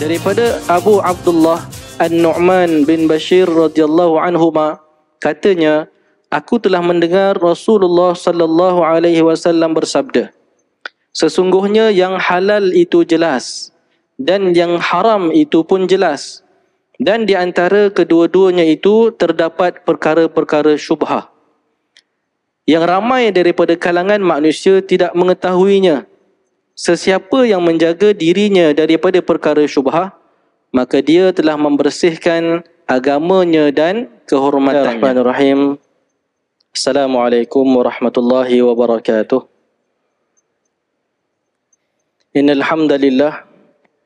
daripada Abu Abdullah An-Nu'man bin Bashir radhiyallahu anhu katanya aku telah mendengar Rasulullah sallallahu alaihi wasallam bersabda sesungguhnya yang halal itu jelas dan yang haram itu pun jelas dan di antara kedua-duanya itu terdapat perkara-perkara syubhah yang ramai daripada kalangan manusia tidak mengetahuinya sesiapa yang menjaga dirinya daripada perkara syubhah maka dia telah membersihkan agamanya dan kehormatannya. Bismillahirrahmanirrahim. Assalamualaikum warahmatullahi wabarakatuh. Innal hamdalillah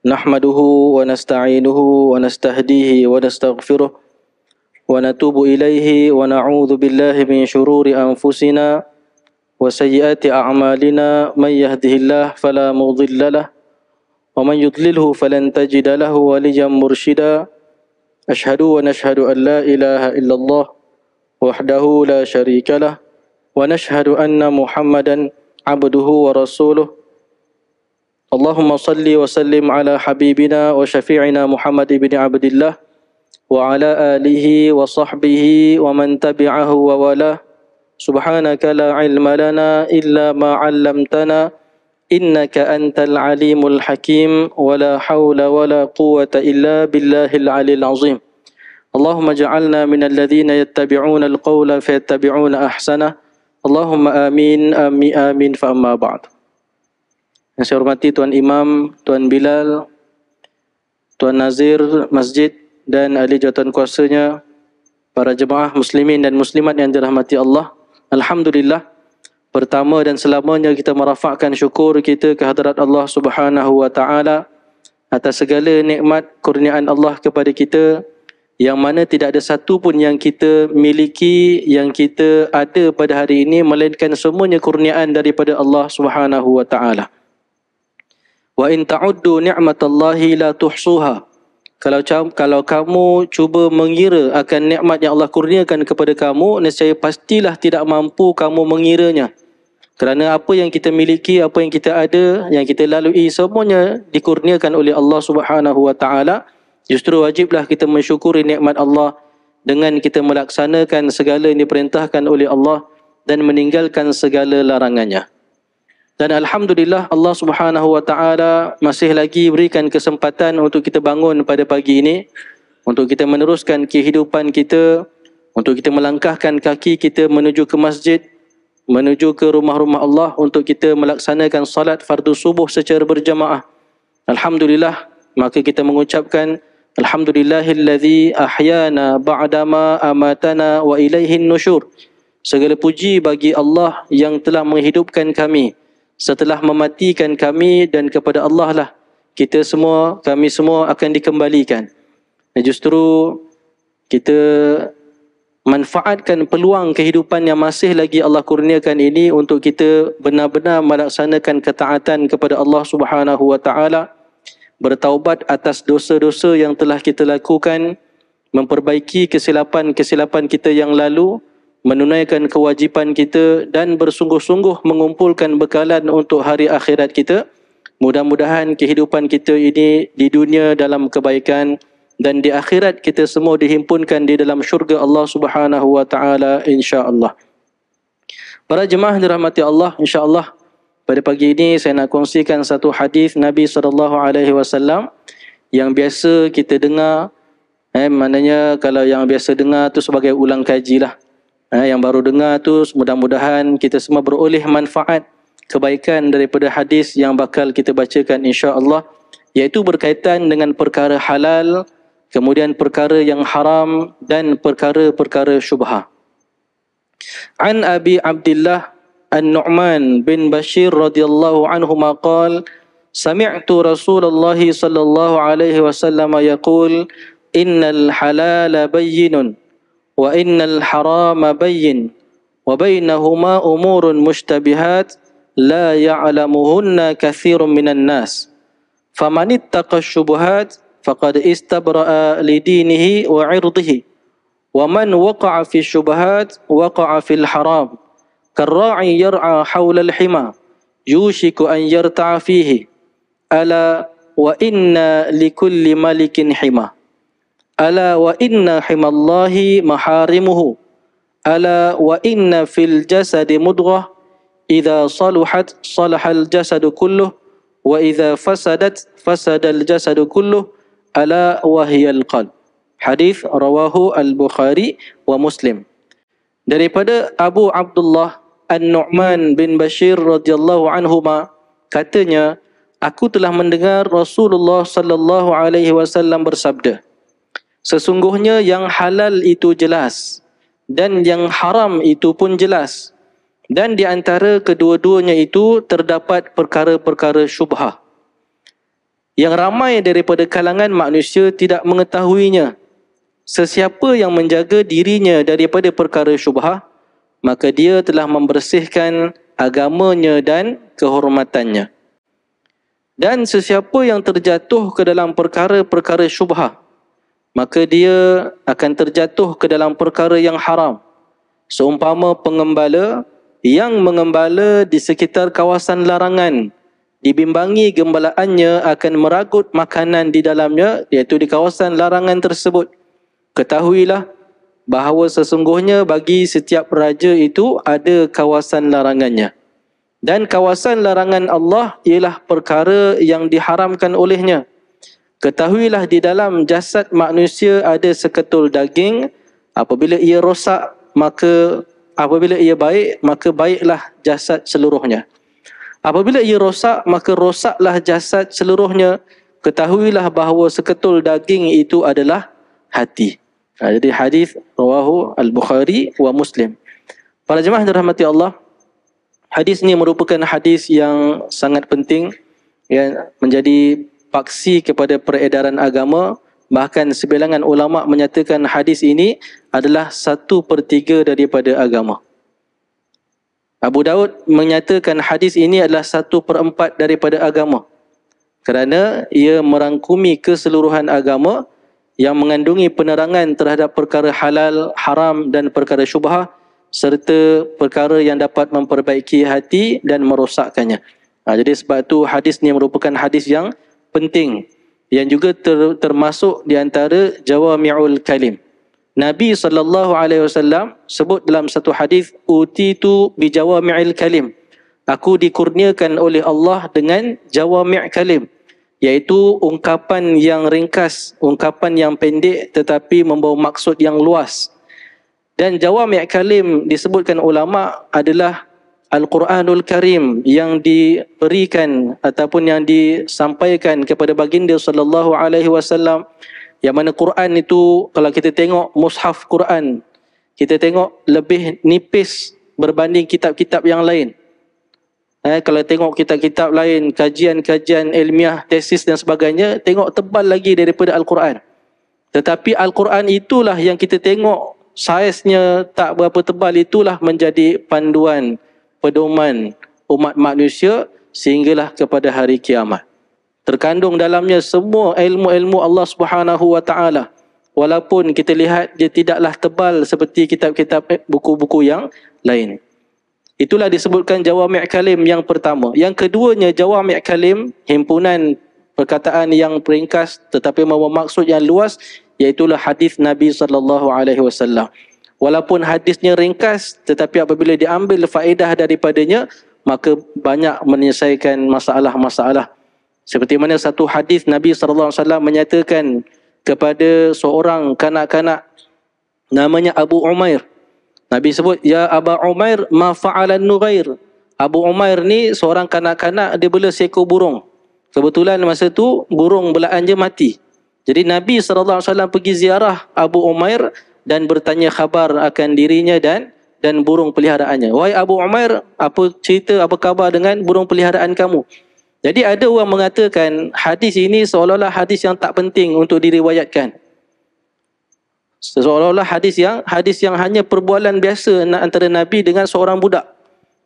nahmaduhu wa nasta'inuhu wa nastahdihi wa nastaghfiruh wa natubu ilaihi wa na'udzu billahi min syururi anfusina وسيئات أعمالنا من يهده الله فلا مضل له ومن يضلله فلن تجد له وليا مرشدا أشهد ونشهد أن لا إله إلا الله وحده لا شريك له ونشهد أن محمدا عبده ورسوله اللهم صل وسلم على حبيبنا وشفيعنا محمد بن عبد الله وعلى آله وصحبه ومن تبعه وولاه سبحانك لا علم لنا إلا ما علمتنا إنك أنت العليم الحكيم ولا حول ولا قوة إلا بالله العلي العظيم اللهم اجعلنا من الذين يتبعون القول فيتبعون أحسنه اللهم آمين آمين آمين فأما بعد Yang saya hormati Tuan Imam, Tuan Bilal, Tuan Nazir, Masjid dan Ahli Jawatan Kuasanya, para jemaah muslimin dan muslimat yang dirahmati Allah, Alhamdulillah pertama dan selamanya kita merafakkan syukur kita ke Allah Subhanahu wa taala atas segala nikmat kurniaan Allah kepada kita yang mana tidak ada satu pun yang kita miliki yang kita ada pada hari ini melainkan semuanya kurniaan daripada Allah Subhanahu wa taala. Wa in ta'uddu ni'matallahi la tuhsuha. Kalau kalau kamu cuba mengira akan nikmat yang Allah kurniakan kepada kamu, nescaya pastilah tidak mampu kamu mengiranya. Kerana apa yang kita miliki, apa yang kita ada, yang kita lalui semuanya dikurniakan oleh Allah Subhanahu wa taala. Justru wajiblah kita mensyukuri nikmat Allah dengan kita melaksanakan segala yang diperintahkan oleh Allah dan meninggalkan segala larangannya. Dan alhamdulillah Allah Subhanahu wa taala masih lagi berikan kesempatan untuk kita bangun pada pagi ini untuk kita meneruskan kehidupan kita, untuk kita melangkahkan kaki kita menuju ke masjid, menuju ke rumah-rumah Allah untuk kita melaksanakan salat fardu subuh secara berjamaah. Alhamdulillah, maka kita mengucapkan Alhamdulillahillazi ahyana ba'dama amatana wa ilaihin nusyur. Segala puji bagi Allah yang telah menghidupkan kami setelah mematikan kami dan kepada Allah lah kita semua kami semua akan dikembalikan dan justru kita manfaatkan peluang kehidupan yang masih lagi Allah kurniakan ini untuk kita benar-benar melaksanakan ketaatan kepada Allah Subhanahu wa taala bertaubat atas dosa-dosa yang telah kita lakukan memperbaiki kesilapan-kesilapan kita yang lalu menunaikan kewajipan kita dan bersungguh-sungguh mengumpulkan bekalan untuk hari akhirat kita. Mudah-mudahan kehidupan kita ini di dunia dalam kebaikan dan di akhirat kita semua dihimpunkan di dalam syurga Allah Subhanahu wa taala insya-Allah. Para jemaah dirahmati Allah insya-Allah pada pagi ini saya nak kongsikan satu hadis Nabi sallallahu alaihi wasallam yang biasa kita dengar eh maknanya kalau yang biasa dengar tu sebagai ulang kajilah eh, yang baru dengar tu mudah-mudahan kita semua beroleh manfaat kebaikan daripada hadis yang bakal kita bacakan insya-Allah iaitu berkaitan dengan perkara halal kemudian perkara yang haram dan perkara-perkara syubha. An Abi Abdullah An-Nu'man bin Bashir radhiyallahu anhu maqal سمعت Rasulullah Sallallahu Alaihi Wasallam. عليه وسلم يقول ان الحلال بين وإن الحرام بين وبينهما أمور مشتبهات لا يعلمهن كثير من الناس فمن اتقى الشبهات فقد استبرأ لدينه وعرضه ومن وقع في الشبهات وقع في الحرام كالراعي يرعى حول الحمى يوشك أن يرتع فيه ألا وإن لكل ملك حمى Ala, maharimuhu. ألا وإن حمى الله محارمه ألا وإن في الجسد مضغة إذا صلحت صلح الجسد jasad وإذا Ala, فسد الجسد كله ألا وهي القلب حديث رواه البخاري ومسلم daripada Abu Abdullah An-Nu'man bin Bashir radhiyallahu anhu ma katanya aku telah mendengar Rasulullah sallallahu alaihi wasallam bersabda Sesungguhnya yang halal itu jelas dan yang haram itu pun jelas. Dan di antara kedua-duanya itu terdapat perkara-perkara syubhah. Yang ramai daripada kalangan manusia tidak mengetahuinya. Sesiapa yang menjaga dirinya daripada perkara syubhah, maka dia telah membersihkan agamanya dan kehormatannya. Dan sesiapa yang terjatuh ke dalam perkara-perkara syubhah, maka dia akan terjatuh ke dalam perkara yang haram. Seumpama pengembala yang mengembala di sekitar kawasan larangan dibimbangi gembalaannya akan meragut makanan di dalamnya iaitu di kawasan larangan tersebut. Ketahuilah bahawa sesungguhnya bagi setiap raja itu ada kawasan larangannya. Dan kawasan larangan Allah ialah perkara yang diharamkan olehnya. Ketahuilah di dalam jasad manusia ada seketul daging. Apabila ia rosak, maka apabila ia baik, maka baiklah jasad seluruhnya. Apabila ia rosak, maka rosaklah jasad seluruhnya. Ketahuilah bahawa seketul daging itu adalah hati. Ha, jadi hadis rawahu al-Bukhari wa Muslim. Para jemaah yang dirahmati Allah, hadis ini merupakan hadis yang sangat penting yang menjadi paksi kepada peredaran agama bahkan sebilangan ulama menyatakan hadis ini adalah satu per tiga daripada agama Abu Daud menyatakan hadis ini adalah satu per empat daripada agama kerana ia merangkumi keseluruhan agama yang mengandungi penerangan terhadap perkara halal, haram dan perkara syubha serta perkara yang dapat memperbaiki hati dan merosakkannya. Ha, jadi sebab itu hadis ini merupakan hadis yang penting yang juga ter, termasuk di antara jawami'ul kalim. Nabi sallallahu alaihi wasallam sebut dalam satu hadis utitu bi jawami'il kalim. Aku dikurniakan oleh Allah dengan jawami' kalim iaitu ungkapan yang ringkas, ungkapan yang pendek tetapi membawa maksud yang luas. Dan jawami' kalim disebutkan ulama adalah Al-Quranul Karim yang diberikan ataupun yang disampaikan kepada baginda sallallahu alaihi wasallam yang mana Quran itu kalau kita tengok mushaf Quran kita tengok lebih nipis berbanding kitab-kitab yang lain. Eh, kalau tengok kitab-kitab lain, kajian-kajian ilmiah, tesis dan sebagainya, tengok tebal lagi daripada Al-Quran. Tetapi Al-Quran itulah yang kita tengok saiznya tak berapa tebal itulah menjadi panduan pedoman umat manusia sehinggalah kepada hari kiamat. Terkandung dalamnya semua ilmu-ilmu Allah Subhanahu wa taala. Walaupun kita lihat dia tidaklah tebal seperti kitab-kitab eh, buku-buku yang lain. Itulah disebutkan Jawami' Kalim yang pertama. Yang keduanya Jawami' Kalim, himpunan perkataan yang peringkas tetapi membawa maksud yang luas iaitu hadis Nabi sallallahu alaihi wasallam. Walaupun hadisnya ringkas tetapi apabila diambil faedah daripadanya maka banyak menyelesaikan masalah-masalah. Seperti mana satu hadis Nabi sallallahu alaihi wasallam menyatakan kepada seorang kanak-kanak namanya Abu Umair. Nabi sebut ya Abu Umair ma fa'alan nughair. Abu Umair ni seorang kanak-kanak dia bela seekor burung. Kebetulan masa tu burung belaan je mati. Jadi Nabi sallallahu alaihi wasallam pergi ziarah Abu Umair dan bertanya khabar akan dirinya dan dan burung peliharaannya. Wahai Abu Umar, apa cerita, apa khabar dengan burung peliharaan kamu? Jadi ada orang mengatakan hadis ini seolah-olah hadis yang tak penting untuk diriwayatkan. Seolah-olah hadis yang hadis yang hanya perbualan biasa antara Nabi dengan seorang budak.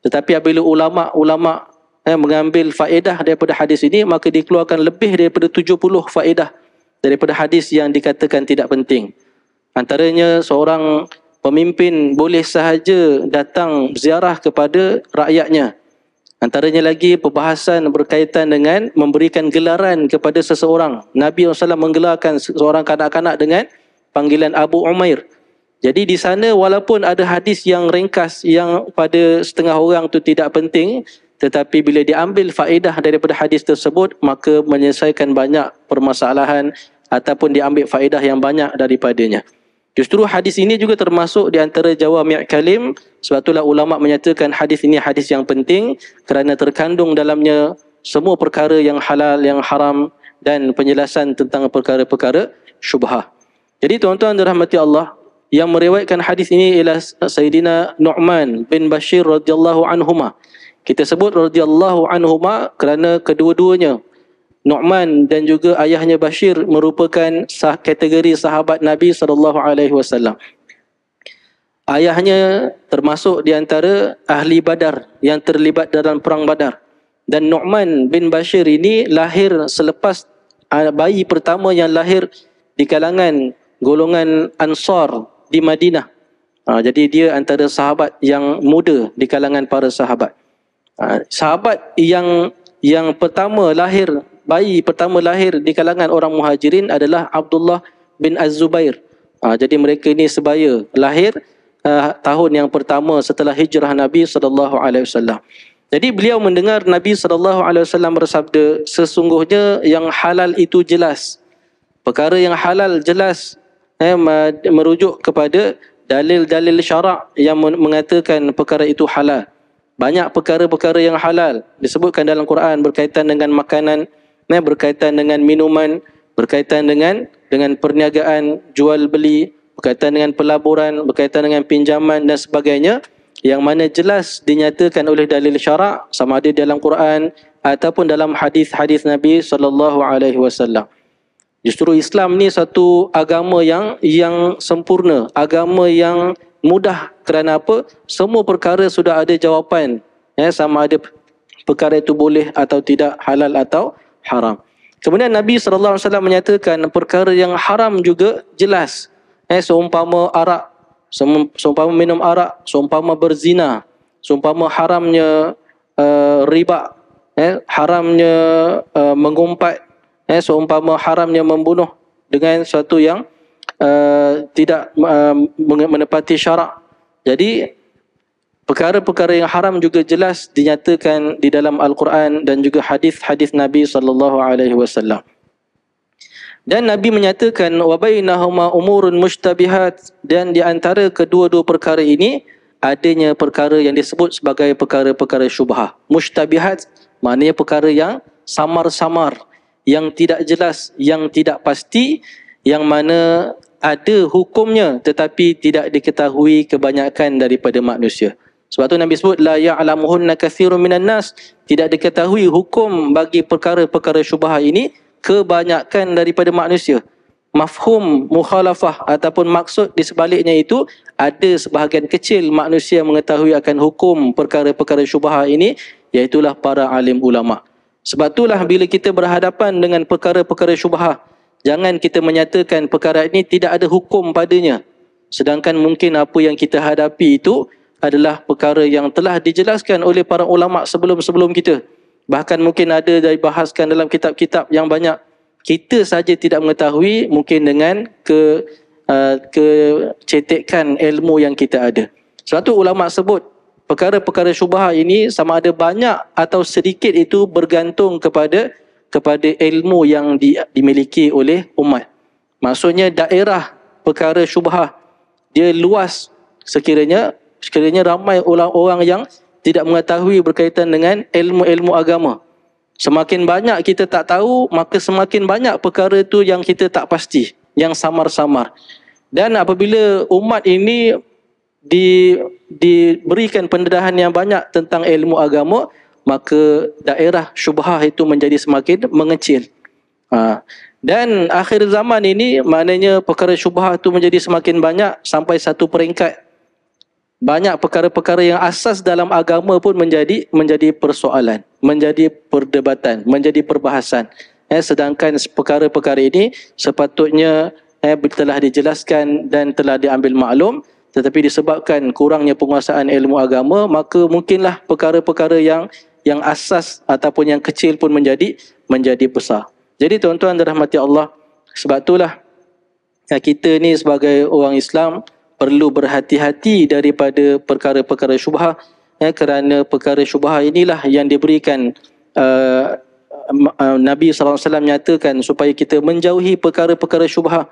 Tetapi apabila ulama-ulama eh, mengambil faedah daripada hadis ini, maka dikeluarkan lebih daripada 70 faedah daripada hadis yang dikatakan tidak penting. Antaranya seorang pemimpin boleh sahaja datang ziarah kepada rakyatnya. Antaranya lagi perbahasan berkaitan dengan memberikan gelaran kepada seseorang. Nabi SAW menggelarkan seorang kanak-kanak dengan panggilan Abu Umair. Jadi di sana walaupun ada hadis yang ringkas yang pada setengah orang itu tidak penting, tetapi bila diambil faedah daripada hadis tersebut, maka menyelesaikan banyak permasalahan ataupun diambil faedah yang banyak daripadanya. Justru hadis ini juga termasuk di antara jawami' kalim sebab itulah ulama menyatakan hadis ini hadis yang penting kerana terkandung dalamnya semua perkara yang halal yang haram dan penjelasan tentang perkara-perkara syubhah. Jadi tuan-tuan dirahmati Allah yang meriwayatkan hadis ini ialah Sayyidina Nu'man bin Bashir radhiyallahu anhuma. Kita sebut radhiyallahu anhuma kerana kedua-duanya Nu'man dan juga ayahnya Bashir merupakan sah- kategori sahabat Nabi sallallahu alaihi wasallam. Ayahnya termasuk di antara ahli Badar yang terlibat dalam perang Badar. Dan Nu'man bin Bashir ini lahir selepas ah, bayi pertama yang lahir di kalangan golongan Ansar di Madinah. Ha, jadi dia antara sahabat yang muda di kalangan para sahabat. Ha, sahabat yang yang pertama lahir bayi pertama lahir di kalangan orang muhajirin adalah Abdullah bin Az-Zubair. Ha, jadi mereka ini sebaya lahir uh, tahun yang pertama setelah hijrah Nabi sallallahu alaihi wasallam. Jadi beliau mendengar Nabi sallallahu alaihi wasallam bersabda, sesungguhnya yang halal itu jelas. Perkara yang halal jelas eh, merujuk kepada dalil-dalil syarak yang mengatakan perkara itu halal. Banyak perkara-perkara yang halal disebutkan dalam Quran berkaitan dengan makanan nah, eh, berkaitan dengan minuman, berkaitan dengan dengan perniagaan, jual beli, berkaitan dengan pelaburan, berkaitan dengan pinjaman dan sebagainya yang mana jelas dinyatakan oleh dalil syarak sama ada dalam Quran ataupun dalam hadis-hadis Nabi sallallahu alaihi wasallam. Justru Islam ni satu agama yang yang sempurna, agama yang mudah kerana apa? Semua perkara sudah ada jawapan. Ya, sama ada perkara itu boleh atau tidak, halal atau haram. Kemudian Nabi SAW menyatakan perkara yang haram juga jelas. Eh, seumpama arak, seumpama minum arak, seumpama berzina, seumpama haramnya uh, riba, eh, haramnya uh, mengumpat, eh, seumpama haramnya membunuh dengan sesuatu yang uh, tidak uh, menepati syarak. Jadi Perkara-perkara yang haram juga jelas dinyatakan di dalam Al-Quran dan juga hadis-hadis Nabi sallallahu alaihi wasallam. Dan Nabi menyatakan wa bainahuma umurun mushtabihat dan di antara kedua-dua perkara ini adanya perkara yang disebut sebagai perkara-perkara syubhah. Mushtabihat maknanya perkara yang samar-samar, yang tidak jelas, yang tidak pasti, yang mana ada hukumnya tetapi tidak diketahui kebanyakan daripada manusia. Sebab tu Nabi sebut la ya'lamuhunna kathirun minan nas, tidak diketahui hukum bagi perkara-perkara syubhat ini kebanyakan daripada manusia. Mafhum mukhalafah ataupun maksud di sebaliknya itu ada sebahagian kecil manusia mengetahui akan hukum perkara-perkara syubhat ini iaitu para alim ulama. Sebab itulah bila kita berhadapan dengan perkara-perkara syubhat jangan kita menyatakan perkara ini tidak ada hukum padanya sedangkan mungkin apa yang kita hadapi itu adalah perkara yang telah dijelaskan oleh para ulama sebelum-sebelum kita. Bahkan mungkin ada dibahaskan dalam kitab-kitab yang banyak. Kita saja tidak mengetahui mungkin dengan ke uh, kecetekan ilmu yang kita ada. Satu ulama sebut perkara-perkara syubhat ini sama ada banyak atau sedikit itu bergantung kepada kepada ilmu yang di, dimiliki oleh umat. Maksudnya daerah perkara syubhat dia luas sekiranya sekiranya ramai orang-orang yang tidak mengetahui berkaitan dengan ilmu-ilmu agama. Semakin banyak kita tak tahu, maka semakin banyak perkara itu yang kita tak pasti, yang samar-samar. Dan apabila umat ini di, diberikan pendedahan yang banyak tentang ilmu agama, maka daerah syubhah itu menjadi semakin mengecil. Ha. Dan akhir zaman ini, maknanya perkara syubhah itu menjadi semakin banyak sampai satu peringkat banyak perkara-perkara yang asas dalam agama pun menjadi menjadi persoalan, menjadi perdebatan, menjadi perbahasan. Eh, sedangkan perkara-perkara ini sepatutnya eh, telah dijelaskan dan telah diambil maklum tetapi disebabkan kurangnya penguasaan ilmu agama maka mungkinlah perkara-perkara yang yang asas ataupun yang kecil pun menjadi menjadi besar. Jadi tuan-tuan dan rahmati Allah sebab itulah eh, kita ni sebagai orang Islam perlu berhati-hati daripada perkara-perkara syubhah eh, kerana perkara syubhah inilah yang diberikan uh, uh, Nabi SAW nyatakan supaya kita menjauhi perkara-perkara syubhah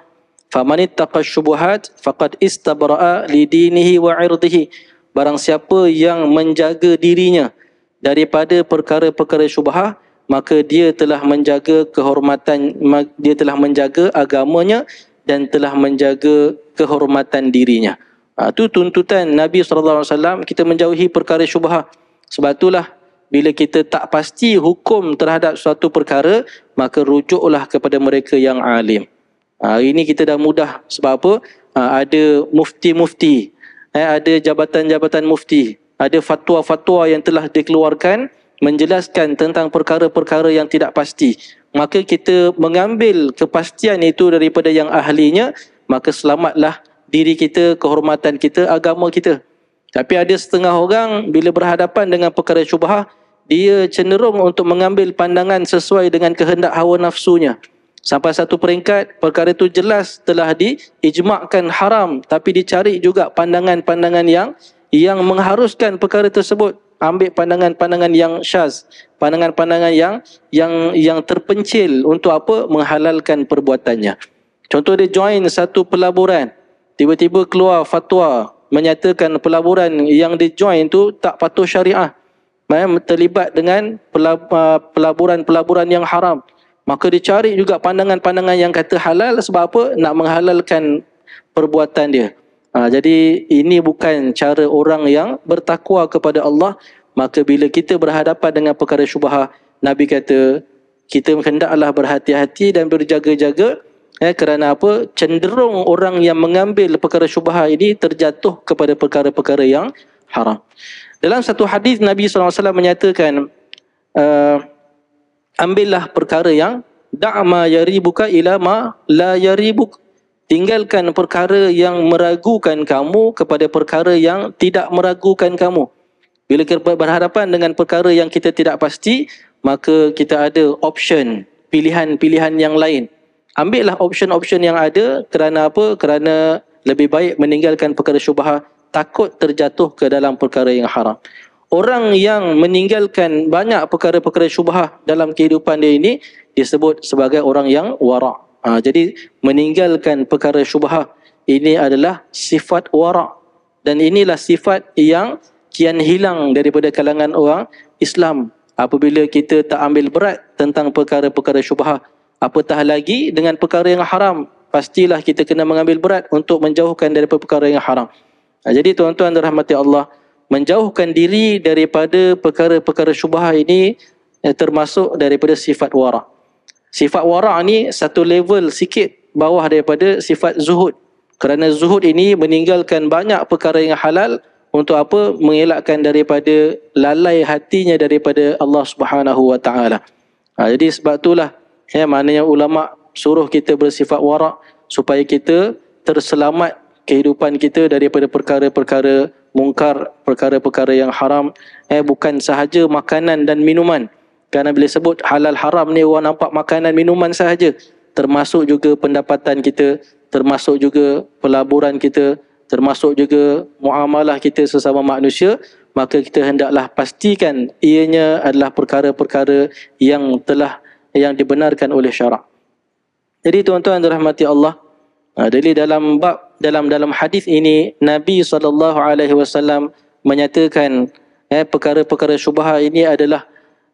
faman ittaqa syubhat faqad istabra'a li dinihi wa 'irdihi barang siapa yang menjaga dirinya daripada perkara-perkara syubhah maka dia telah menjaga kehormatan dia telah menjaga agamanya dan telah menjaga kehormatan dirinya. Ha, tuntutan Nabi SAW kita menjauhi perkara syubha. Sebab itulah bila kita tak pasti hukum terhadap suatu perkara, maka rujuklah kepada mereka yang alim. Ha, hari ini kita dah mudah sebab apa? Ha, ada mufti-mufti, eh, ada jabatan-jabatan mufti, ada fatwa-fatwa yang telah dikeluarkan menjelaskan tentang perkara-perkara yang tidak pasti maka kita mengambil kepastian itu daripada yang ahlinya maka selamatlah diri kita kehormatan kita agama kita tapi ada setengah orang bila berhadapan dengan perkara syubhah dia cenderung untuk mengambil pandangan sesuai dengan kehendak hawa nafsunya sampai satu peringkat perkara itu jelas telah diijmakkan haram tapi dicari juga pandangan-pandangan yang yang mengharuskan perkara tersebut ambil pandangan-pandangan yang syaz, pandangan-pandangan yang yang yang terpencil untuk apa menghalalkan perbuatannya. Contoh dia join satu pelaburan, tiba-tiba keluar fatwa menyatakan pelaburan yang dia join tu tak patuh syariah. Memang terlibat dengan uh, pelaburan-pelaburan yang haram. Maka dicari juga pandangan-pandangan yang kata halal sebab apa? Nak menghalalkan perbuatan dia. Ha, jadi ini bukan cara orang yang bertakwa kepada Allah. Maka bila kita berhadapan dengan perkara syubhah, Nabi kata kita hendaklah berhati-hati dan berjaga-jaga eh, kerana apa? Cenderung orang yang mengambil perkara syubhah ini terjatuh kepada perkara-perkara yang haram. Dalam satu hadis Nabi SAW menyatakan uh, ambillah perkara yang da'ma yaribuka buka ma la yaribuka tinggalkan perkara yang meragukan kamu kepada perkara yang tidak meragukan kamu bila kita berhadapan dengan perkara yang kita tidak pasti maka kita ada option pilihan-pilihan yang lain ambillah option-option yang ada kerana apa kerana lebih baik meninggalkan perkara syubha takut terjatuh ke dalam perkara yang haram orang yang meninggalkan banyak perkara-perkara syubha dalam kehidupan dia ini disebut sebagai orang yang wara' Ha, jadi meninggalkan perkara syubhah ini adalah sifat wara' dan inilah sifat yang kian hilang daripada kalangan orang Islam apabila kita tak ambil berat tentang perkara-perkara syubhah apatah lagi dengan perkara yang haram pastilah kita kena mengambil berat untuk menjauhkan daripada perkara yang haram. Ha, jadi tuan-tuan rahmati Allah menjauhkan diri daripada perkara-perkara syubhah ini eh, termasuk daripada sifat wara' sifat warak ni satu level sikit bawah daripada sifat zuhud kerana zuhud ini meninggalkan banyak perkara yang halal untuk apa mengelakkan daripada lalai hatinya daripada Allah Subhanahu wa taala. Ha, jadi sebab itulah ya maknanya ulama suruh kita bersifat warak supaya kita terselamat kehidupan kita daripada perkara-perkara mungkar, perkara-perkara yang haram eh bukan sahaja makanan dan minuman. Kerana bila sebut halal haram ni orang nampak makanan minuman sahaja. Termasuk juga pendapatan kita, termasuk juga pelaburan kita, termasuk juga muamalah kita sesama manusia. Maka kita hendaklah pastikan ianya adalah perkara-perkara yang telah yang dibenarkan oleh syarak. Jadi tuan-tuan dirahmati Allah, ha, jadi dalam bab dalam dalam hadis ini Nabi saw menyatakan eh perkara-perkara syubhah ini adalah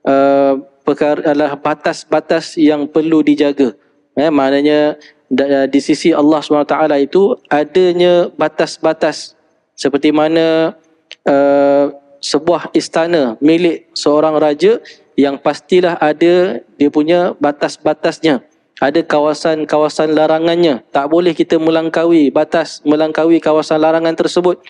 Eh, perkara adalah batas-batas yang perlu dijaga. Ya, eh, maknanya eh, di sisi Allah SWT itu adanya batas-batas seperti mana uh, sebuah istana milik seorang raja yang pastilah ada dia punya batas-batasnya. Ada kawasan-kawasan larangannya. Tak boleh kita melangkaui batas, melangkaui kawasan larangan tersebut.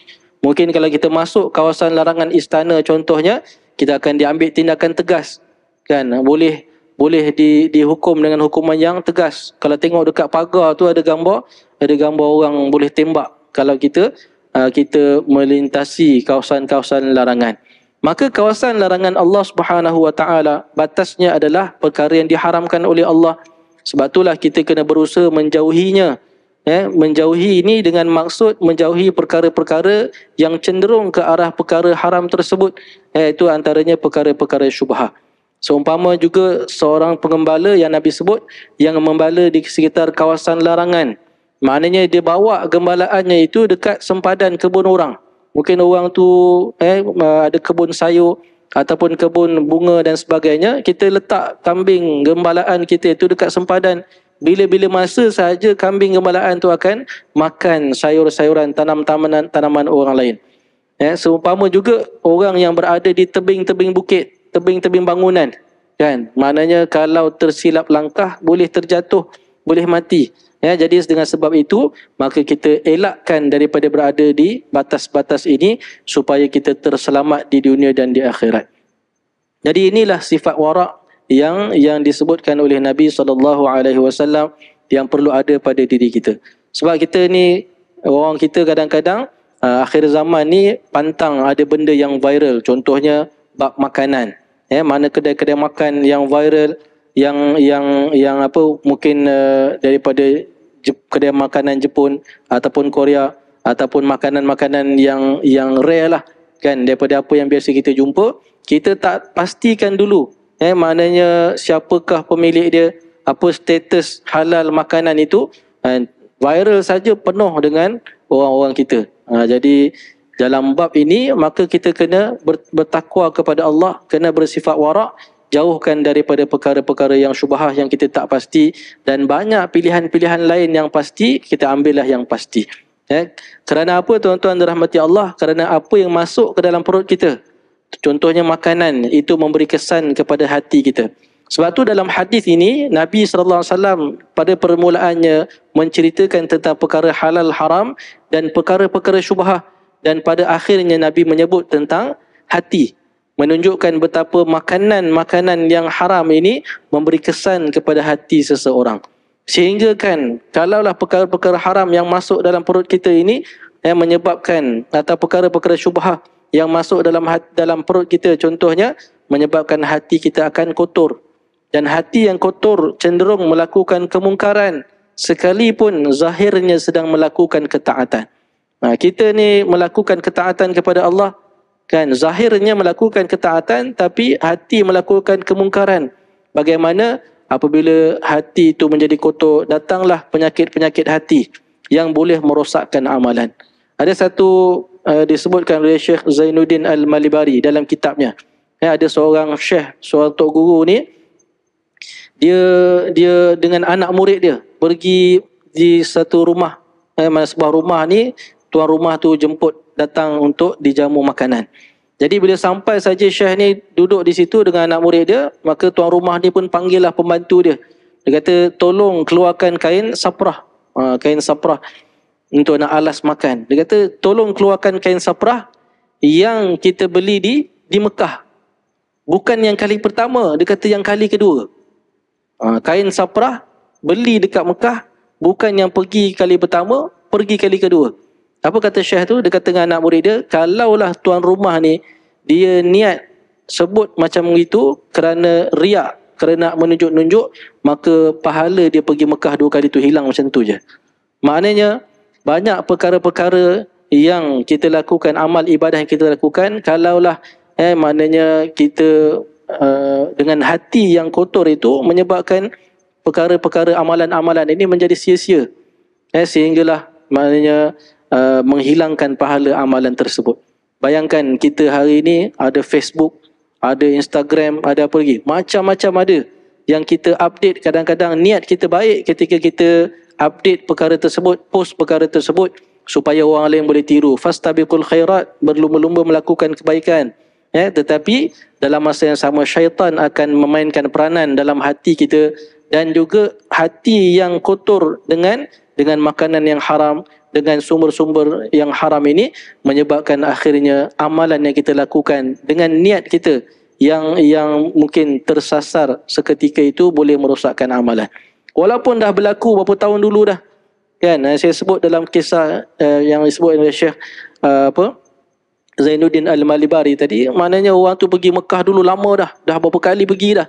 Mungkin kalau kita masuk kawasan larangan istana contohnya, kita akan diambil tindakan tegas kan boleh boleh di dihukum dengan hukuman yang tegas kalau tengok dekat pagar tu ada gambar ada gambar orang boleh tembak kalau kita ah, kita melintasi kawasan-kawasan larangan maka kawasan larangan Allah Subhanahu wa taala batasnya adalah perkara yang diharamkan oleh Allah sebab itulah kita kena berusaha menjauhinya ya, menjauhi ini dengan maksud menjauhi perkara-perkara yang cenderung ke arah perkara haram tersebut iaitu antaranya perkara-perkara syubhah. Seumpama juga seorang pengembala yang Nabi sebut yang membala di sekitar kawasan larangan. Maknanya dia bawa gembalaannya itu dekat sempadan kebun orang. Mungkin orang tu eh, ada kebun sayur ataupun kebun bunga dan sebagainya. Kita letak kambing gembalaan kita itu dekat sempadan bila-bila masa saja kambing gembalaan tu akan makan sayur-sayuran tanam-tanaman tanaman orang lain. Ya, seumpama juga orang yang berada di tebing-tebing bukit, tebing-tebing bangunan, kan? Maknanya kalau tersilap langkah boleh terjatuh, boleh mati. Ya, jadi dengan sebab itu maka kita elakkan daripada berada di batas-batas ini supaya kita terselamat di dunia dan di akhirat. Jadi inilah sifat warak yang yang disebutkan oleh Nabi sallallahu alaihi wasallam yang perlu ada pada diri kita. Sebab kita ni orang kita kadang-kadang uh, akhir zaman ni pantang ada benda yang viral. Contohnya bab makanan. Ya, eh, mana kedai-kedai makan yang viral yang yang yang apa mungkin uh, daripada je, kedai makanan Jepun ataupun Korea ataupun makanan-makanan yang yang rare lah kan daripada apa yang biasa kita jumpa kita tak pastikan dulu eh, maknanya siapakah pemilik dia, apa status halal makanan itu, and eh, viral saja penuh dengan orang-orang kita. Ha, jadi dalam bab ini maka kita kena bertakwa kepada Allah, kena bersifat warak, jauhkan daripada perkara-perkara yang syubhah yang kita tak pasti dan banyak pilihan-pilihan lain yang pasti, kita ambillah yang pasti. Eh, kerana apa tuan-tuan dirahmati Allah? Kerana apa yang masuk ke dalam perut kita, contohnya makanan itu memberi kesan kepada hati kita. Sebab tu dalam hadis ini Nabi sallallahu alaihi wasallam pada permulaannya menceritakan tentang perkara halal haram dan perkara-perkara syubhah dan pada akhirnya Nabi menyebut tentang hati menunjukkan betapa makanan-makanan yang haram ini memberi kesan kepada hati seseorang. Sehingga kan kalaulah perkara-perkara haram yang masuk dalam perut kita ini yang menyebabkan atau perkara-perkara syubhah yang masuk dalam hati dalam perut kita contohnya menyebabkan hati kita akan kotor dan hati yang kotor cenderung melakukan kemungkaran sekalipun zahirnya sedang melakukan ketaatan. Nah, ha, kita ni melakukan ketaatan kepada Allah kan zahirnya melakukan ketaatan tapi hati melakukan kemungkaran. Bagaimana apabila hati itu menjadi kotor datanglah penyakit-penyakit hati yang boleh merosakkan amalan. Ada satu uh, disebutkan oleh Syekh Zainuddin Al-Malibari dalam kitabnya. Ya, ada seorang syekh, seorang tok guru ni dia dia dengan anak murid dia pergi di satu rumah eh, mana sebuah rumah ni tuan rumah tu jemput datang untuk dijamu makanan. Jadi bila sampai saja syekh ni duduk di situ dengan anak murid dia, maka tuan rumah ni pun panggillah pembantu dia. Dia kata tolong keluarkan kain saprah. Ha, kain saprah untuk nak alas makan. Dia kata, tolong keluarkan kain saprah yang kita beli di di Mekah. Bukan yang kali pertama, dia kata yang kali kedua. Ha, kain saprah beli dekat Mekah, bukan yang pergi kali pertama, pergi kali kedua. Apa kata Syekh tu? Dia kata dengan anak murid dia, kalaulah tuan rumah ni, dia niat sebut macam itu kerana riak, kerana menunjuk-nunjuk, maka pahala dia pergi Mekah dua kali tu hilang macam tu je. Maknanya, banyak perkara-perkara yang kita lakukan amal ibadah yang kita lakukan kalaulah eh maknanya kita uh, dengan hati yang kotor itu menyebabkan perkara-perkara amalan-amalan ini menjadi sia-sia eh sehinggalah maknanya uh, menghilangkan pahala amalan tersebut bayangkan kita hari ini ada Facebook ada Instagram ada apa lagi macam-macam ada yang kita update kadang-kadang niat kita baik ketika kita update perkara tersebut, post perkara tersebut supaya orang lain boleh tiru. Fastabiqul khairat, berlumba-lumba melakukan kebaikan. Ya, tetapi dalam masa yang sama syaitan akan memainkan peranan dalam hati kita dan juga hati yang kotor dengan dengan makanan yang haram, dengan sumber-sumber yang haram ini menyebabkan akhirnya amalan yang kita lakukan dengan niat kita yang yang mungkin tersasar seketika itu boleh merosakkan amalan. Walaupun dah berlaku beberapa tahun dulu dah. Kan? Eh, saya sebut dalam kisah uh, yang disebut oleh Syekh uh, apa? Zainuddin Al-Malibari tadi, maknanya orang tu pergi Mekah dulu lama dah, dah beberapa kali pergi dah.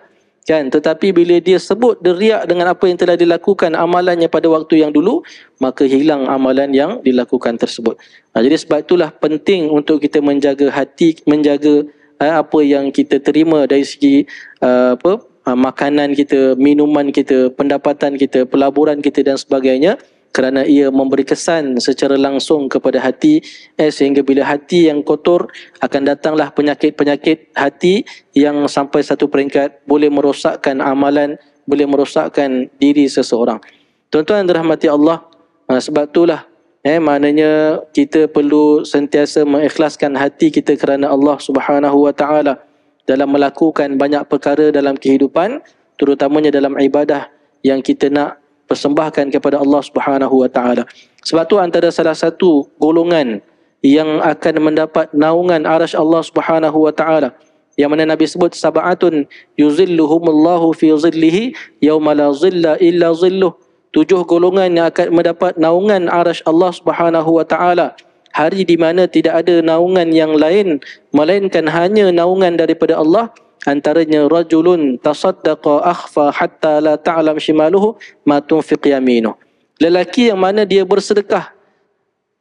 Kan? Tetapi bila dia sebut deriak dengan apa yang telah dilakukan amalannya pada waktu yang dulu, maka hilang amalan yang dilakukan tersebut. Nah, ha, jadi sebab itulah penting untuk kita menjaga hati, menjaga eh, apa yang kita terima dari segi uh, apa uh, makanan kita, minuman kita, pendapatan kita, pelaburan kita dan sebagainya kerana ia memberi kesan secara langsung kepada hati eh, sehingga bila hati yang kotor akan datanglah penyakit-penyakit hati yang sampai satu peringkat boleh merosakkan amalan boleh merosakkan diri seseorang tuan-tuan dirahmati Allah eh, sebab itulah Eh, maknanya kita perlu sentiasa mengikhlaskan hati kita kerana Allah Subhanahu Wa Taala dalam melakukan banyak perkara dalam kehidupan, terutamanya dalam ibadah yang kita nak persembahkan kepada Allah Subhanahu Wa Taala. Sebab tu antara salah satu golongan yang akan mendapat naungan arash Allah Subhanahu Wa Taala yang mana Nabi sebut sabatun yuzilluhumullahu fi zillihi yauma la zilla illa zilluh tujuh golongan yang akan mendapat naungan arasy Allah Subhanahu wa taala hari di mana tidak ada naungan yang lain melainkan hanya naungan daripada Allah antaranya rajulun tasaddaqa akhfa hatta la ta'lam shimaluhu ma tunfiq yaminu lelaki yang mana dia bersedekah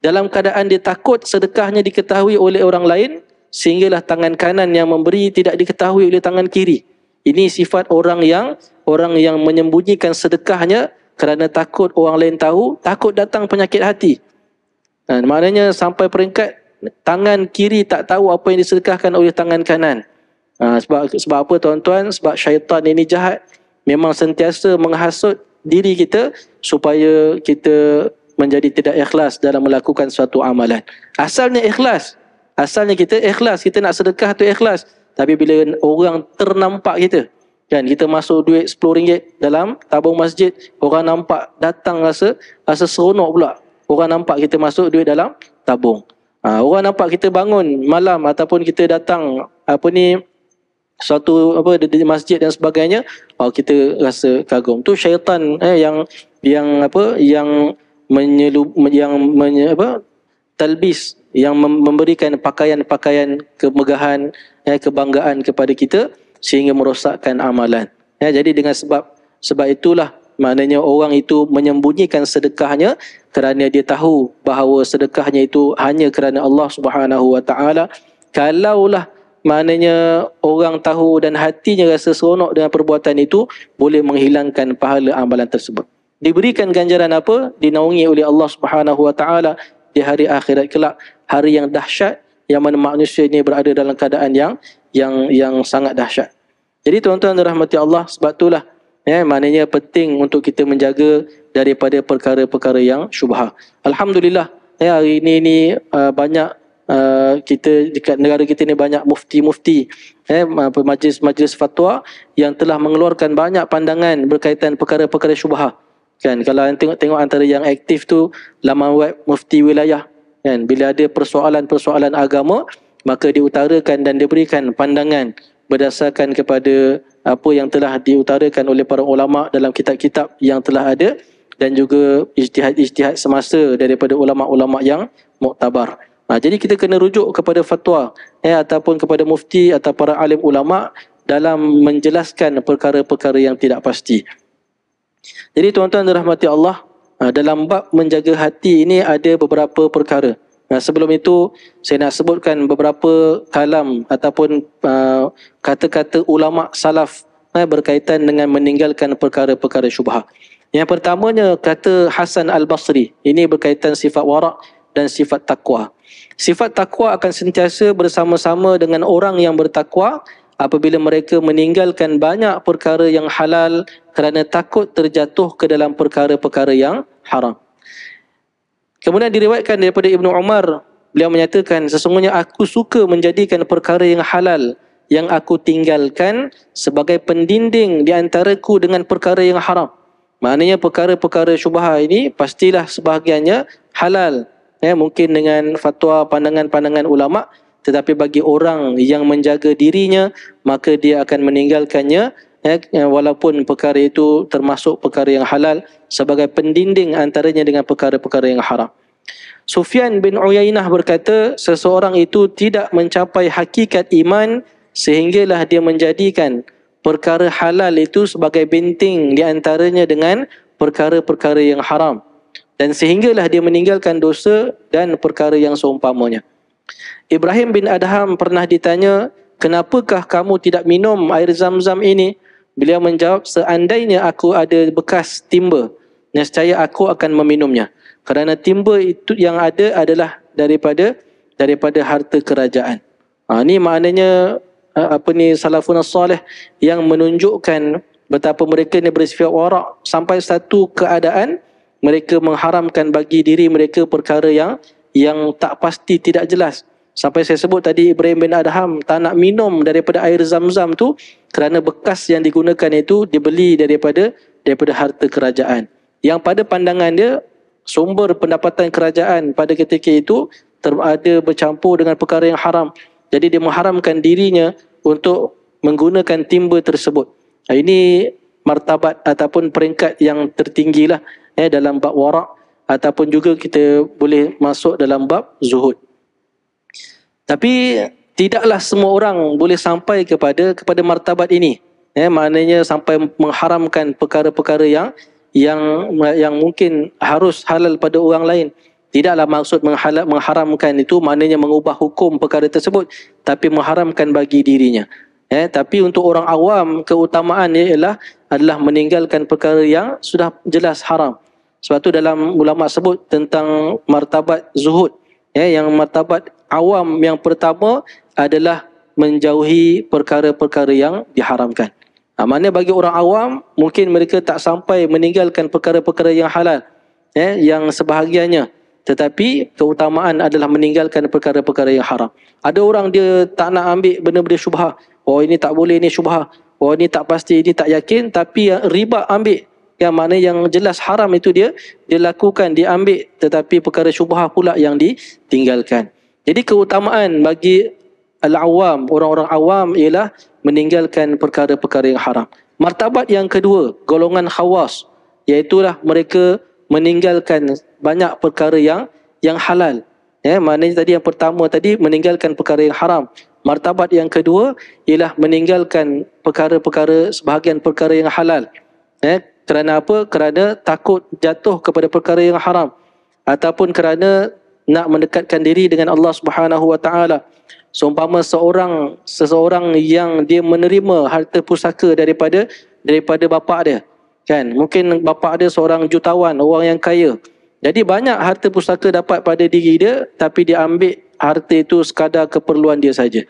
dalam keadaan dia takut sedekahnya diketahui oleh orang lain sehinggalah tangan kanan yang memberi tidak diketahui oleh tangan kiri ini sifat orang yang orang yang menyembunyikan sedekahnya kerana takut orang lain tahu, takut datang penyakit hati. Ha, maknanya sampai peringkat tangan kiri tak tahu apa yang disedekahkan oleh tangan kanan. Ha, sebab sebab apa tuan-tuan? Sebab syaitan ini jahat memang sentiasa menghasut diri kita supaya kita menjadi tidak ikhlas dalam melakukan suatu amalan. Asalnya ikhlas. Asalnya kita ikhlas. Kita nak sedekah tu ikhlas. Tapi bila orang ternampak kita, Kan kita masuk duit RM10 dalam tabung masjid, orang nampak datang rasa rasa seronok pula. Orang nampak kita masuk duit dalam tabung. Ha, orang nampak kita bangun malam ataupun kita datang apa ni satu apa di masjid dan sebagainya, oh kita rasa kagum. Tu syaitan eh yang yang apa yang menyelub yang menye, apa talbis yang memberikan pakaian-pakaian kemegahan eh, kebanggaan kepada kita sehingga merosakkan amalan. Ya, jadi dengan sebab sebab itulah maknanya orang itu menyembunyikan sedekahnya kerana dia tahu bahawa sedekahnya itu hanya kerana Allah Subhanahu Wa Taala. Kalaulah maknanya orang tahu dan hatinya rasa seronok dengan perbuatan itu boleh menghilangkan pahala amalan tersebut. Diberikan ganjaran apa? Dinaungi oleh Allah Subhanahu Wa Taala di hari akhirat kelak hari yang dahsyat yang mana manusia ini berada dalam keadaan yang yang yang sangat dahsyat. Jadi tuan-tuan rahmati Allah sebab itulah ya maknanya penting untuk kita menjaga daripada perkara-perkara yang syubhah. Alhamdulillah ya hari ini ni uh, banyak uh, kita dekat negara kita ni banyak mufti-mufti eh majlis-majlis fatwa yang telah mengeluarkan banyak pandangan berkaitan perkara-perkara syubhah. Kan kalau yang tengok-tengok antara yang aktif tu laman web mufti wilayah kan bila ada persoalan-persoalan agama maka diutarakan dan diberikan pandangan berdasarkan kepada apa yang telah diutarakan oleh para ulama dalam kitab-kitab yang telah ada dan juga ijtihad-ijtihad semasa daripada ulama-ulama yang muktabar. Ha, jadi kita kena rujuk kepada fatwa eh, ataupun kepada mufti atau para alim ulama dalam menjelaskan perkara-perkara yang tidak pasti. Jadi tuan-tuan dan Allah, Ah, dalam bab menjaga hati ini ada beberapa perkara. Nah, sebelum itu saya nak sebutkan beberapa kalam ataupun uh, kata-kata ulama salaf uh, berkaitan dengan meninggalkan perkara-perkara syubhat. Yang pertamanya kata Hasan Al-Basri, ini berkaitan sifat warak dan sifat takwa. Sifat takwa akan sentiasa bersama-sama dengan orang yang bertakwa apabila mereka meninggalkan banyak perkara yang halal kerana takut terjatuh ke dalam perkara-perkara yang haram. Kemudian diriwayatkan daripada Ibnu Umar, beliau menyatakan sesungguhnya aku suka menjadikan perkara yang halal yang aku tinggalkan sebagai pendinding di antaraku dengan perkara yang haram. Maknanya perkara-perkara syubha ini pastilah sebahagiannya halal. Ya, mungkin dengan fatwa pandangan-pandangan ulama tetapi bagi orang yang menjaga dirinya maka dia akan meninggalkannya ya, walaupun perkara itu termasuk perkara yang halal sebagai pendinding antaranya dengan perkara-perkara yang haram. Sufyan bin Uyainah berkata, seseorang itu tidak mencapai hakikat iman sehinggalah dia menjadikan perkara halal itu sebagai benting di antaranya dengan perkara-perkara yang haram. Dan sehinggalah dia meninggalkan dosa dan perkara yang seumpamanya. Ibrahim bin Adham pernah ditanya, kenapakah kamu tidak minum air zam-zam ini? Beliau menjawab, seandainya aku ada bekas timba, nescaya aku akan meminumnya. Kerana timba itu yang ada adalah daripada daripada harta kerajaan. Ha, ini maknanya ha, apa ni salafun salih yang menunjukkan betapa mereka ni bersifat warak sampai satu keadaan mereka mengharamkan bagi diri mereka perkara yang yang tak pasti tidak jelas Sampai saya sebut tadi Ibrahim bin Adham tak nak minum daripada air zam-zam tu kerana bekas yang digunakan itu dibeli daripada daripada harta kerajaan. Yang pada pandangan dia sumber pendapatan kerajaan pada ketika itu ter- ada bercampur dengan perkara yang haram. Jadi dia mengharamkan dirinya untuk menggunakan timba tersebut. Nah, ini martabat ataupun peringkat yang tertinggilah eh, dalam bab warak ataupun juga kita boleh masuk dalam bab zuhud. Tapi tidaklah semua orang boleh sampai kepada kepada martabat ini. Ya, maknanya sampai mengharamkan perkara-perkara yang yang yang mungkin harus halal pada orang lain. Tidaklah maksud menghalal, mengharamkan itu maknanya mengubah hukum perkara tersebut tapi mengharamkan bagi dirinya. Ya, tapi untuk orang awam keutamaan ialah adalah meninggalkan perkara yang sudah jelas haram. Sebab tu dalam ulama sebut tentang martabat zuhud ya, yang martabat awam yang pertama adalah menjauhi perkara-perkara yang diharamkan. Ha, maknanya bagi orang awam, mungkin mereka tak sampai meninggalkan perkara-perkara yang halal. Eh, yang sebahagiannya. Tetapi keutamaan adalah meninggalkan perkara-perkara yang haram. Ada orang dia tak nak ambil benda-benda syubha. Oh ini tak boleh, ini syubha. Oh ini tak pasti, ini tak yakin. Tapi yang riba ambil yang mana yang jelas haram itu dia dia lakukan, dia Tetapi perkara syubha pula yang ditinggalkan. Jadi keutamaan bagi al-awam, orang-orang awam ialah meninggalkan perkara-perkara yang haram. Martabat yang kedua, golongan khawas, iaitulah mereka meninggalkan banyak perkara yang yang halal. Ya, maknanya tadi yang pertama tadi meninggalkan perkara yang haram. Martabat yang kedua ialah meninggalkan perkara-perkara sebahagian perkara yang halal. Ya, kerana apa? Kerana takut jatuh kepada perkara yang haram ataupun kerana nak mendekatkan diri dengan Allah Subhanahu wa taala. Seumpama seorang seseorang yang dia menerima harta pusaka daripada daripada bapa dia. Kan? Mungkin bapa dia seorang jutawan, orang yang kaya. Jadi banyak harta pusaka dapat pada diri dia tapi dia ambil harta itu sekadar keperluan dia saja.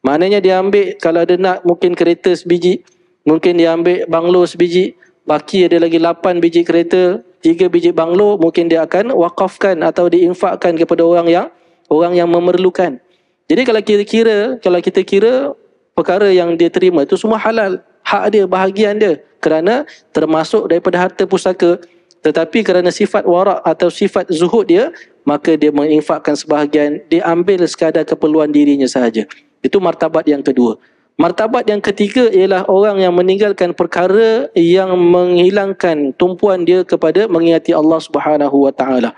Maknanya dia ambil kalau dia nak mungkin kereta sebiji, mungkin dia ambil banglo sebiji, baki ada lagi 8 biji kereta, tiga biji banglo mungkin dia akan wakafkan atau diinfakkan kepada orang yang orang yang memerlukan. Jadi kalau kira-kira kalau kita kira perkara yang dia terima itu semua halal, hak dia, bahagian dia kerana termasuk daripada harta pusaka tetapi kerana sifat warak atau sifat zuhud dia maka dia menginfakkan sebahagian, dia ambil sekadar keperluan dirinya sahaja. Itu martabat yang kedua. Martabat yang ketiga ialah orang yang meninggalkan perkara yang menghilangkan tumpuan dia kepada mengingati Allah Subhanahu wa taala.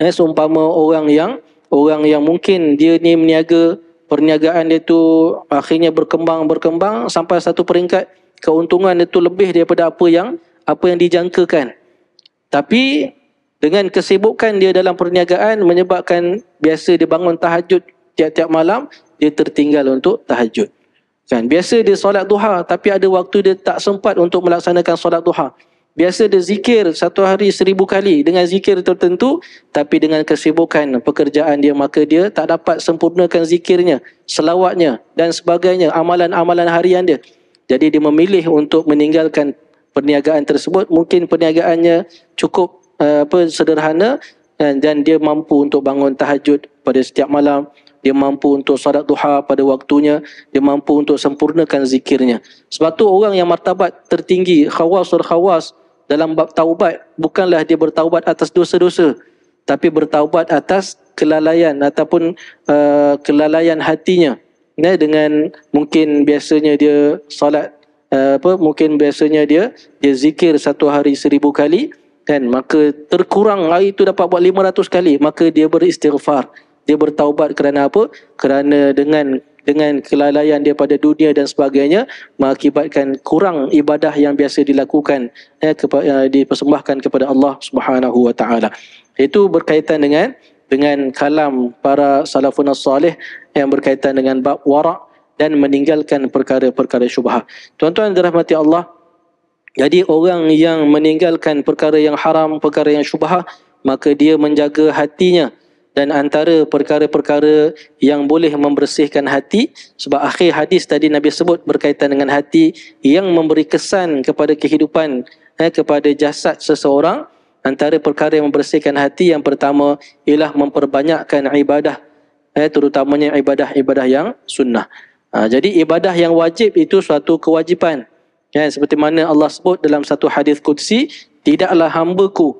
Eh, seumpama orang yang orang yang mungkin dia ni meniaga perniagaan dia tu akhirnya berkembang berkembang sampai satu peringkat keuntungan dia tu lebih daripada apa yang apa yang dijangkakan. Tapi dengan kesibukan dia dalam perniagaan menyebabkan biasa dia bangun tahajud tiap-tiap malam dia tertinggal untuk tahajud. Kan? Biasa dia solat duha tapi ada waktu dia tak sempat untuk melaksanakan solat duha. Biasa dia zikir satu hari seribu kali dengan zikir tertentu tapi dengan kesibukan pekerjaan dia maka dia tak dapat sempurnakan zikirnya, selawatnya dan sebagainya, amalan-amalan harian dia. Jadi dia memilih untuk meninggalkan perniagaan tersebut. Mungkin perniagaannya cukup uh, apa, sederhana dan, eh, dan dia mampu untuk bangun tahajud pada setiap malam dia mampu untuk salat duha pada waktunya, dia mampu untuk sempurnakan zikirnya. Sebab tu orang yang martabat tertinggi, khawasul khawas dalam bab taubat, bukanlah dia bertaubat atas dosa-dosa, tapi bertaubat atas kelalaian ataupun uh, kelalaian hatinya. Nah, dengan mungkin biasanya dia salat uh, apa mungkin biasanya dia dia zikir satu hari seribu kali kan maka terkurang hari itu dapat buat 500 kali maka dia beristighfar dia bertaubat kerana apa kerana dengan dengan kelalaian dia pada dunia dan sebagainya mengakibatkan kurang ibadah yang biasa dilakukan eh, kepa, eh, dipersembahkan kepada Allah Subhanahu wa taala itu berkaitan dengan dengan kalam para salafun salih yang berkaitan dengan bab wara dan meninggalkan perkara-perkara syubhat. Tuan-tuan dirahmati Allah, jadi orang yang meninggalkan perkara yang haram, perkara yang syubhat, maka dia menjaga hatinya dan antara perkara-perkara yang boleh membersihkan hati sebab akhir hadis tadi Nabi sebut berkaitan dengan hati yang memberi kesan kepada kehidupan eh, kepada jasad seseorang antara perkara yang membersihkan hati yang pertama ialah memperbanyakkan ibadah eh, terutamanya ibadah-ibadah yang sunnah ha, jadi ibadah yang wajib itu suatu kewajipan Ya, seperti mana Allah sebut dalam satu hadis kudsi, tidaklah hamba ku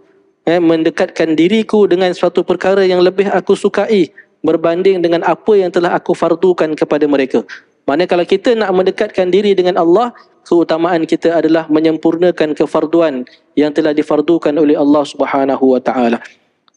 ya, mendekatkan diriku dengan suatu perkara yang lebih aku sukai berbanding dengan apa yang telah aku fardukan kepada mereka. Mana kalau kita nak mendekatkan diri dengan Allah, keutamaan kita adalah menyempurnakan kefarduan yang telah difardukan oleh Allah Subhanahu wa taala.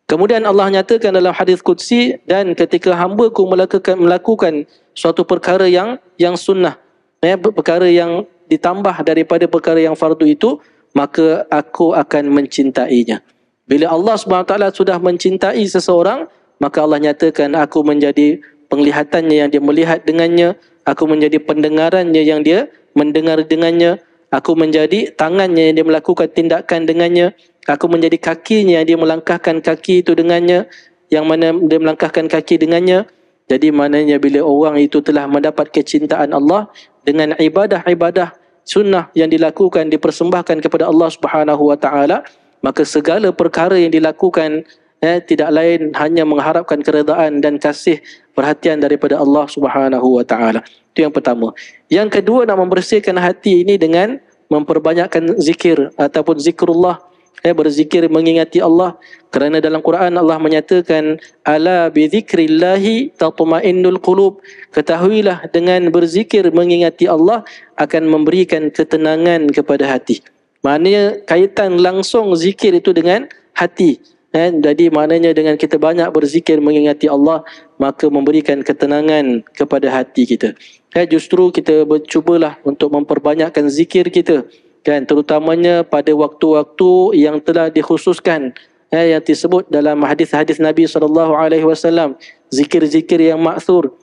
Kemudian Allah nyatakan dalam hadis qudsi dan ketika hamba-Ku melakukan melakukan suatu perkara yang yang sunnah, ya, perkara yang ditambah daripada perkara yang fardu itu, maka aku akan mencintainya. Bila Allah SWT sudah mencintai seseorang, maka Allah nyatakan aku menjadi penglihatannya yang dia melihat dengannya, aku menjadi pendengarannya yang dia mendengar dengannya, aku menjadi tangannya yang dia melakukan tindakan dengannya, aku menjadi kakinya yang dia melangkahkan kaki itu dengannya, yang mana dia melangkahkan kaki dengannya. Jadi maknanya bila orang itu telah mendapat kecintaan Allah dengan ibadah-ibadah sunnah yang dilakukan dipersembahkan kepada Allah Subhanahu wa taala, maka segala perkara yang dilakukan eh, tidak lain hanya mengharapkan keredaan dan kasih perhatian daripada Allah Subhanahu wa taala. Itu yang pertama. Yang kedua nak membersihkan hati ini dengan memperbanyakkan zikir ataupun zikrullah eh berzikir mengingati Allah kerana dalam Quran Allah menyatakan ala bi zikrillah tatmainnul qulub ketahuilah dengan berzikir mengingati Allah akan memberikan ketenangan kepada hati maknanya kaitan langsung zikir itu dengan hati kan jadi maknanya dengan kita banyak berzikir mengingati Allah maka memberikan ketenangan kepada hati kita kan justru kita cubalah untuk memperbanyakkan zikir kita kan terutamanya pada waktu-waktu yang telah dikhususkan eh, yang disebut dalam hadis-hadis Nabi sallallahu alaihi wasallam zikir-zikir yang maksur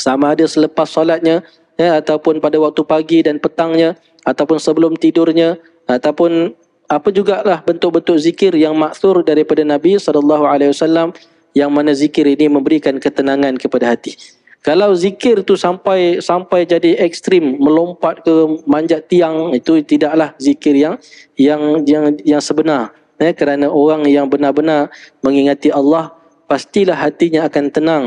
sama ada selepas solatnya eh, ataupun pada waktu pagi dan petangnya ataupun sebelum tidurnya ataupun apa jugalah bentuk-bentuk zikir yang maksur daripada Nabi saw yang mana zikir ini memberikan ketenangan kepada hati. Kalau zikir tu sampai sampai jadi ekstrim melompat ke manjat tiang itu tidaklah zikir yang yang yang yang sebenar. Eh, kerana orang yang benar-benar mengingati Allah pastilah hatinya akan tenang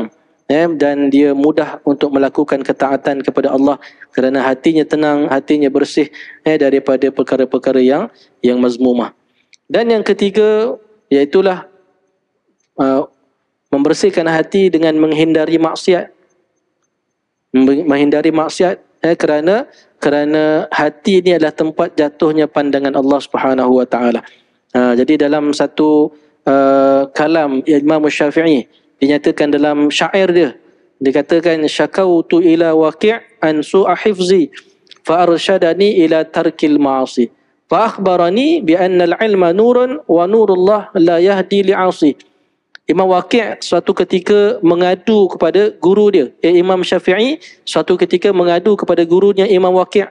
eh, dan dia mudah untuk melakukan ketaatan kepada Allah kerana hatinya tenang, hatinya bersih eh, daripada perkara-perkara yang yang mazmumah. Dan yang ketiga iaitulah uh, membersihkan hati dengan menghindari maksiat. Menghindari maksiat eh, kerana kerana hati ini adalah tempat jatuhnya pandangan Allah Subhanahu wa taala. Uh, jadi dalam satu uh, kalam Imam Syafi'i dinyatakan dalam syair dia dikatakan syakautu ila waqi' an su'a hifzi fa arshadani ila tarkil ma'asi fa akhbarani bi anna al-ilma nurun wa nurullah la yahdi li li'asi Imam Waqi' suatu ketika mengadu kepada guru dia eh, Imam Syafi'i suatu ketika mengadu kepada gurunya Imam Waqi'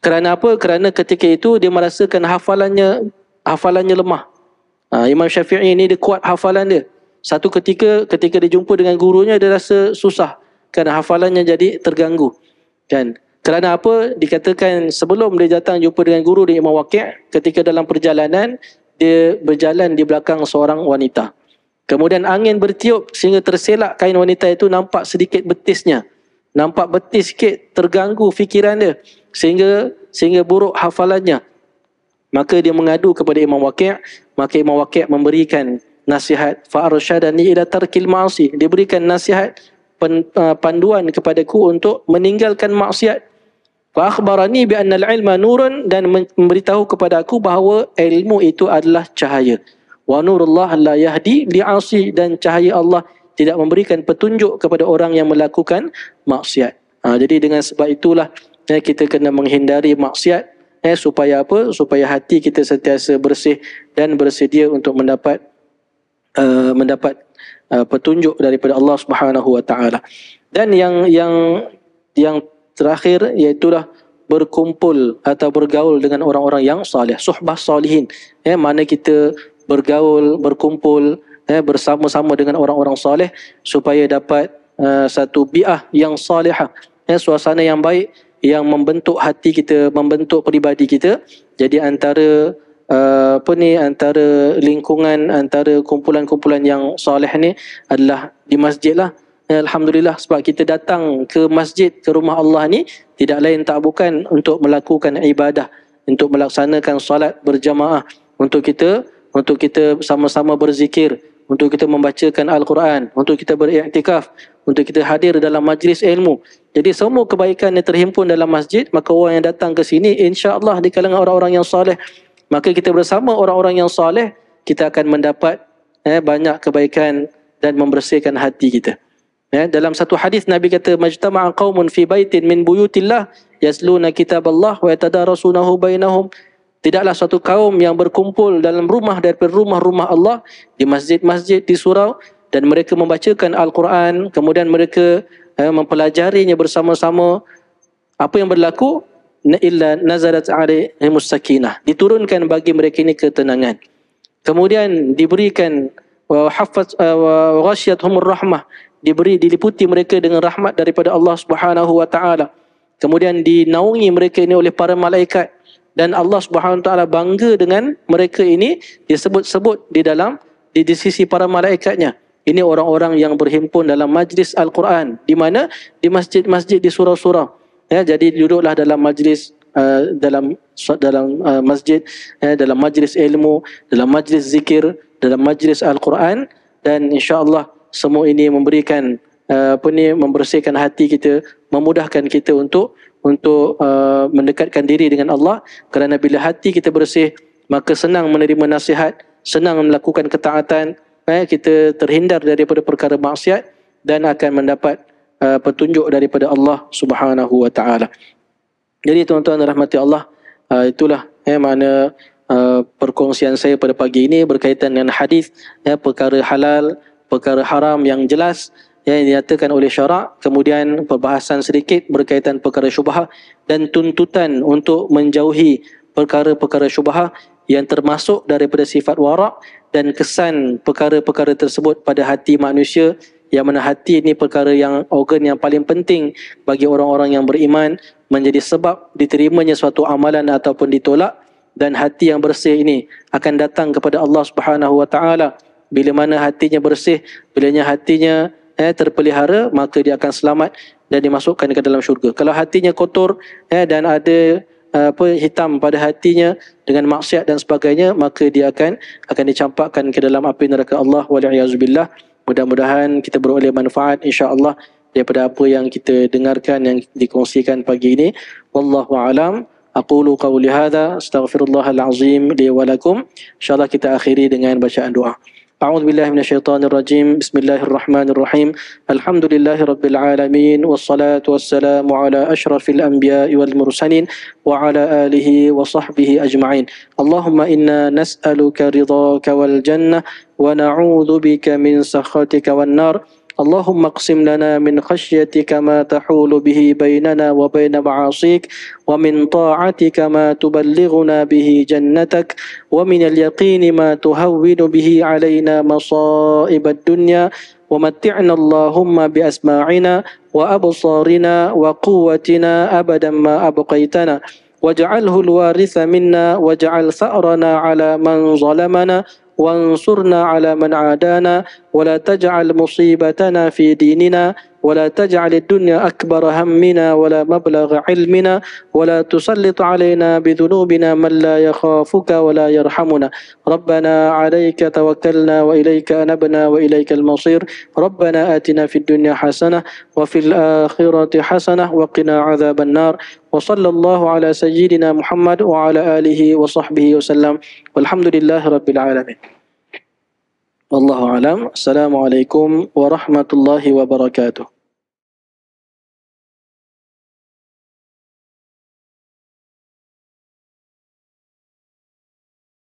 kerana apa? kerana ketika itu dia merasakan hafalannya hafalannya lemah ha, Imam Syafi'i ni dia kuat hafalan dia satu ketika ketika dia jumpa dengan gurunya dia rasa susah kerana hafalannya jadi terganggu. Kan? Kerana apa? Dikatakan sebelum dia datang jumpa dengan guru di Imam Waqi' ketika dalam perjalanan dia berjalan di belakang seorang wanita. Kemudian angin bertiup sehingga terselak kain wanita itu nampak sedikit betisnya. Nampak betis sikit terganggu fikiran dia sehingga sehingga buruk hafalannya. Maka dia mengadu kepada Imam Waqi' Maka Imam Waqi' memberikan nasihat fa arsyadani ila tarkil ma'si diberikan nasihat uh, panduan kepadaku untuk meninggalkan maksiat wa akhbarani bi anna al-ilma nurun dan memberitahu kepadaku bahawa ilmu itu adalah cahaya wa nurullah la yahdi li asi dan cahaya Allah tidak memberikan petunjuk kepada orang yang melakukan maksiat. Ha, jadi dengan sebab itulah eh, kita kena menghindari maksiat eh, supaya apa? Supaya hati kita sentiasa bersih dan bersedia untuk mendapat Uh, mendapat uh, petunjuk daripada Allah Subhanahu wa taala. Dan yang yang yang terakhir iaitu dah berkumpul atau bergaul dengan orang-orang yang soleh, suhbah solihin. Ya, eh, mana kita bergaul, berkumpul ya, bersama-sama dengan orang-orang soleh supaya dapat uh, satu bi'ah yang salihah. Ya, suasana yang baik yang membentuk hati kita, membentuk peribadi kita. Jadi antara Eh, apa ni antara lingkungan antara kumpulan-kumpulan yang soleh ni adalah di masjid lah. Alhamdulillah sebab kita datang ke masjid ke rumah Allah ni tidak lain tak bukan untuk melakukan ibadah untuk melaksanakan solat berjamaah untuk kita untuk kita sama-sama berzikir untuk kita membacakan Al-Quran, untuk kita beriktikaf, untuk kita hadir dalam majlis ilmu. Jadi semua kebaikan yang terhimpun dalam masjid, maka orang yang datang ke sini, insya Allah di kalangan orang-orang yang soleh, maka kita bersama orang-orang yang soleh kita akan mendapat eh, banyak kebaikan dan membersihkan hati kita eh, dalam satu hadis nabi kata majtama'a qaumun fi baitin min buyutillah yasluna kitaballah wa yatadarasunahu bainahum tidaklah suatu kaum yang berkumpul dalam rumah daripada rumah-rumah Allah di masjid-masjid di surau dan mereka membacakan al-Quran kemudian mereka eh, mempelajarinya bersama-sama apa yang berlaku illa nazalat alaihim sakinah diturunkan bagi mereka ini ketenangan kemudian diberikan wa hafat eh, wa ghasyatuhum rahmah diberi diliputi mereka dengan rahmat daripada Allah Subhanahu wa taala kemudian dinaungi mereka ini oleh para malaikat dan Allah Subhanahu wa taala bangga dengan mereka ini disebut-sebut di dalam di, di sisi para malaikatnya ini orang-orang yang berhimpun dalam majlis Al-Quran di mana di masjid-masjid di surau-surau ya jadi duduklah dalam majlis uh, dalam dalam uh, masjid ya, dalam majlis ilmu dalam majlis zikir dalam majlis al-Quran dan insya Allah semua ini memberikan uh, apa ni membersihkan hati kita memudahkan kita untuk untuk uh, mendekatkan diri dengan Allah kerana bila hati kita bersih maka senang menerima nasihat senang melakukan ketaatan eh, kita terhindar daripada perkara maksiat dan akan mendapat Uh, petunjuk daripada Allah Subhanahu wa taala. Jadi tuan-tuan rahmati Allah uh, itulah eh ya, mana uh, perkongsian saya pada pagi ini berkaitan dengan hadis ya perkara halal, perkara haram yang jelas ya, yang dinyatakan oleh syarak, kemudian perbahasan sedikit berkaitan perkara syubhah dan tuntutan untuk menjauhi perkara-perkara syubhah yang termasuk daripada sifat warak dan kesan perkara-perkara tersebut pada hati manusia yang mana hati ini perkara yang organ yang paling penting bagi orang-orang yang beriman menjadi sebab diterimanya suatu amalan ataupun ditolak dan hati yang bersih ini akan datang kepada Allah Subhanahu wa taala bila mana hatinya bersih bilanya hatinya eh terpelihara maka dia akan selamat dan dimasukkan ke dalam syurga kalau hatinya kotor eh dan ada eh, apa hitam pada hatinya dengan maksiat dan sebagainya maka dia akan akan dicampakkan ke dalam api neraka Allah wal iazubillah billah Mudah-mudahan kita beroleh manfaat insya-Allah daripada apa yang kita dengarkan yang dikongsikan pagi ini. Wallahu alam. Aqulu qawli hadha. Astaghfirullahal azim li wa lakum. Insya-Allah kita akhiri dengan bacaan doa. أعوذ بالله من الشيطان الرجيم بسم الله الرحمن الرحيم الحمد لله رب العالمين والصلاة والسلام على أشرف الأنبياء والمرسلين وعلى آله وصحبه أجمعين اللهم إنا نسألك رضاك والجنة ونعوذ بك من سخطك والنار اللهم اقسم لنا من خشيتك ما تحول به بيننا وبين معاصيك ومن طاعتك ما تبلغنا به جنتك ومن اليقين ما تهون به علينا مصائب الدنيا ومتعنا اللهم بأسماعنا وأبصارنا وقوتنا أبدا ما أبقيتنا واجعله الوارث منا واجعل ثأرنا على من ظلمنا وانصرنا على من عادانا ولا تجعل مصيبتنا في ديننا ولا تجعل الدنيا أكبر همنا ولا مبلغ علمنا ولا تسلط علينا بذنوبنا من لا يخافك ولا يرحمنا ربنا عليك توكلنا وإليك أنبنا وإليك المصير ربنا آتنا في الدنيا حسنة وفي الآخرة حسنة وقنا عذاب النار وصلى الله على سيدنا محمد وعلى آله وصحبه وسلم والحمد لله رب العالمين Wallahu alam. Assalamualaikum warahmatullahi wabarakatuh.